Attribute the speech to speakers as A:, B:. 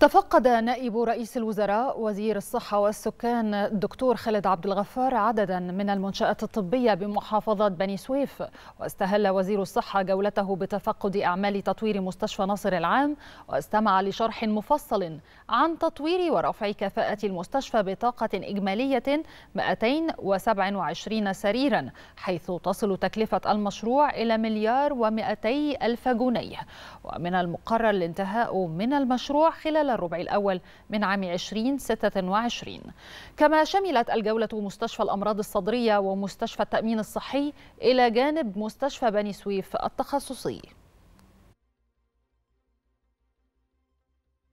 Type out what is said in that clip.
A: تفقد نائب رئيس الوزراء وزير الصحة والسكان الدكتور خالد عبد الغفار عددا من المنشآت الطبية بمحافظة بني سويف واستهل وزير الصحة جولته بتفقد أعمال تطوير مستشفى ناصر العام واستمع لشرح مفصل عن تطوير ورفع كفاءة المستشفى بطاقة إجمالية 227 سريرا حيث تصل تكلفة المشروع إلى مليار و200 ألف جنيه ومن المقرر الانتهاء من المشروع خلال خلال الربع الأول من عام 2026 كما شملت الجولة مستشفى الأمراض الصدرية ومستشفى التأمين الصحي إلى جانب مستشفى بني سويف التخصصي